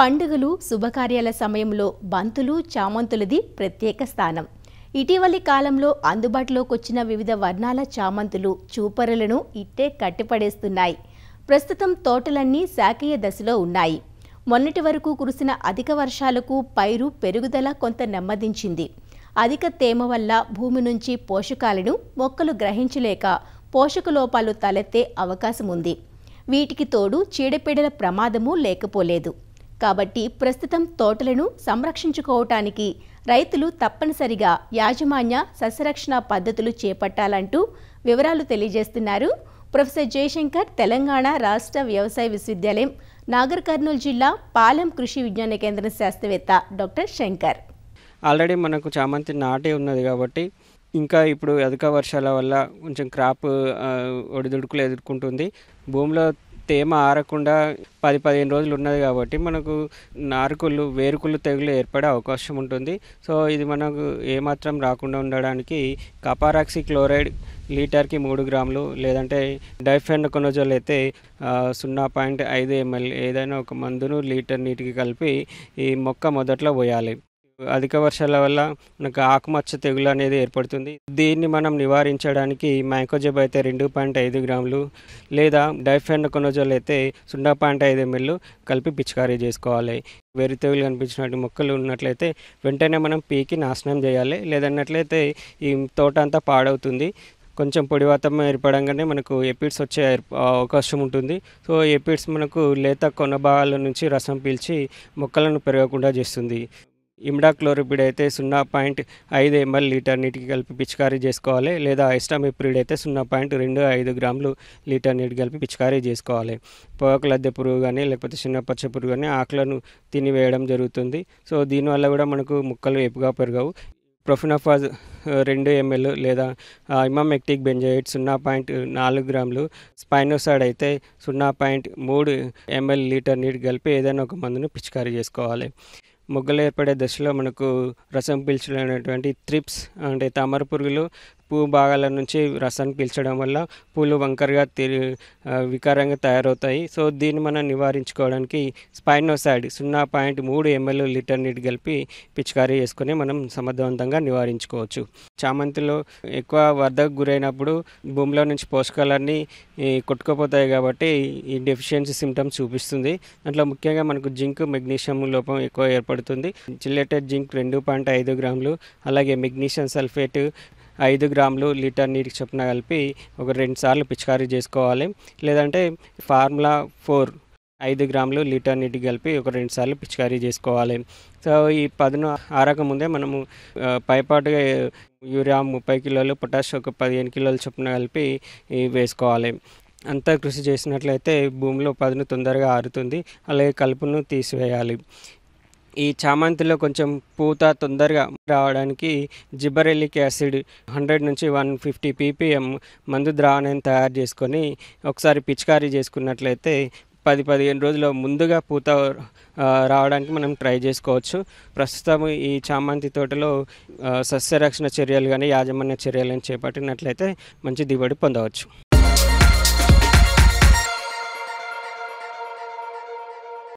పండుగలు శుభకార్యాల సమయంలో బంతులు చామంతులది ప్రత్యేక స్థానం ఇటీవలి కాలంలో అందుబాటులోకి వచ్చిన వివిధ వర్ణాల చామంతులు చూపరులను ఇట్టే కట్టిపడేస్తున్నాయి ప్రస్తుతం తోటలన్నీ శాఖీయ దశలో ఉన్నాయి మొన్నటి వరకు కురిసిన అధిక వర్షాలకు పైరు పెరుగుదల కొంత నెమ్మదించింది అధిక తేమ వల్ల భూమి నుంచి పోషకాలను మొక్కలు గ్రహించలేక పోషక లోపాలు తలెత్తే అవకాశం ఉంది వీటికి తోడు చీడపీడల ప్రమాదము లేకపోలేదు కాబట్టి ప్రస్తుతం తోటలను సంరక్షించుకోవటానికి రైతులు తప్పనిసరిగా యాజమాన్య సస్యరక్షణ పద్ధతులు చేపట్టాలంటూ వివరాలు తెలియజేస్తున్నారు ప్రొఫెసర్ జయశంకర్ తెలంగాణ రాష్ట్ర వ్యవసాయ విశ్వవిద్యాలయం నాగర్ కర్నూలు జిల్లా పాలెం కృషి విజ్ఞాన కేంద్రం శాస్త్రవేత్త డాక్టర్ శంకర్ ఆల్రెడీ మనకు చామంతి నాటే ఉన్నది కాబట్టి ఇంకా ఇప్పుడు అధిక వర్షాల వల్ల కొంచెం క్రాప్ ఒడిదుడుకులు ఎదుర్కొంటుంది భూమిలో తేమ ఆరకుండా పది పదిహేను రోజులు ఉన్నది కాబట్టి మనకు నారుకులు వేరుకులు తెగులు ఏర్పడే అవకాశం ఉంటుంది సో ఇది మనకు ఏమాత్రం రాకుండా ఉండడానికి కపారాక్సి క్లోరైడ్ లీటర్కి మూడు గ్రాములు లేదంటే డైఫెండకొనజోల్ అయితే సున్నా పాయింట్ ఐదు ఎంఎల్ ఏదైనా ఒక మందును లీటర్ నీటికి కలిపి ఈ మొక్క మొదట్లో పోయాలి అధిక వర్షాల వల్ల మనకు ఆకుమచ్చ తెగులు అనేది ఏర్పడుతుంది దీన్ని మనం నివారించడానికి మ్యాంకోజెబ్ అయితే రెండు పాయింట్ ఐదు గ్రాములు లేదా డైఫెండకొనోజోల్ అయితే సున్నా పాయింట్ ఐదు ఎంఎల్ కలిపి పిచికారీ చేసుకోవాలి వేరు తెగులు కనిపించినట్టు మొక్కలు ఉన్నట్లయితే వెంటనే మనం పీకి నాశనం చేయాలి లేదన్నట్లయితే ఈ తోట అంతా పాడవుతుంది కొంచెం పొడి వాతావరణం ఏర్పడంగానే మనకు ఎపిడ్స్ వచ్చే అవకాశం ఉంటుంది సో ఎపిడ్స్ మనకు లేత కొన భాగాల నుంచి రసం పీల్చి మొక్కలను పెరగకుండా చేస్తుంది ఇమిడాక్లోరిపిడ్ అయితే సున్నా పాయింట్ ఐదు ఎంఎల్ లీటర్ నీటికి కలిపి పిచికారీ చేసుకోవాలి లేదా ఎస్టామిప్రిడ్ అయితే సున్నా పాయింట్ రెండు ఐదు గ్రాములు లీటర్ నీటి కలిపి పిచికారీ చేసుకోవాలి పొగాకు లద్దె పురుగు కానీ లేకపోతే చిన్న పచ్చ పురుగు కానీ ఆకులను తినివేయడం జరుగుతుంది సో దీనివల్ల కూడా మనకు ముక్కలు ఎప్పుగా పెరగవు ప్రొఫినఫాజ్ రెండు ఎంఎల్ లేదా ఇమామెక్టిక్ బెంజైట్ సున్నా పాయింట్ నాలుగు గ్రాములు స్పైనోసైడ్ అయితే సున్నా పాయింట్ మూడు ఎంఎల్ లీటర్ నీటి కలిపి ఏదైనా ఒక మందును పిచికారీ చేసుకోవాలి మొగ్గలు ఏర్పడే దశలో మనకు రసం పీల్చలేనటువంటి త్రిప్స్ అంటే తామర పురుగులు పువ్వు భాగాల నుంచి రసాన్ని పీల్చడం వల్ల పూలు వంకరగా తిరి వికారంగా తయారవుతాయి సో దీన్ని మనం నివారించుకోవడానికి స్పైనోసైడ్ సున్నా పాయింట్ మూడు ఎంఎల్ లీటర్ నీటి కలిపి పిచికారీ చేసుకుని మనం సమర్థవంతంగా నివారించుకోవచ్చు చామంతిలో ఎక్కువ వరదకు గురైనప్పుడు భూమిలో నుంచి పోషకాలన్నీ కొట్టుకుపోతాయి కాబట్టి ఈ డెఫిషియన్సీ సిమ్టమ్స్ చూపిస్తుంది దాంట్లో ముఖ్యంగా మనకు జింక్ మెగ్నీషియం లోపం ఎక్కువ ఏర్పడుతుంది చిల్లెటెడ్ జింక్ రెండు పాయింట్ ఐదు గ్రాములు అలాగే మెగ్నీషియం సల్ఫేట్ ఐదు గ్రాములు లీటర్ నీటికి చొప్పున కలిపి ఒక రెండు సార్లు పిచికారీ చేసుకోవాలి లేదంటే ఫార్ములా ఫోర్ ఐదు గ్రాములు లీటర్ నీటికి కలిపి ఒక రెండు సార్లు పిచికారీ చేసుకోవాలి సో ఈ పదును ముందే మనము పైపాటుగా యూరియా ముప్పై కిలోలు పొటాష్ ఒక పదిహేను కిలోలు చొప్పున కలిపి వేసుకోవాలి అంతా కృషి చేసినట్లయితే భూమిలో పదును తొందరగా ఆరుతుంది అలాగే కలుపును తీసివేయాలి ఈ చామంతిలో కొంచెం పూత తొందరగా రావడానికి జిబరెలిక్ యాసిడ్ హండ్రెడ్ నుంచి వన్ ఫిఫ్టీ పీపీఎం మందు ద్రావణాన్ని తయారు చేసుకొని ఒకసారి పిచికారీ చేసుకున్నట్లయితే పది పదిహేను రోజుల ముందుగా పూత రావడానికి మనం ట్రై చేసుకోవచ్చు ప్రస్తుతం ఈ చామంతి తోటలో సస్యరక్షణ చర్యలు కానీ యాజమాన్య చర్యలను చేపట్టినట్లయితే మంచి దిగుబడి పొందవచ్చు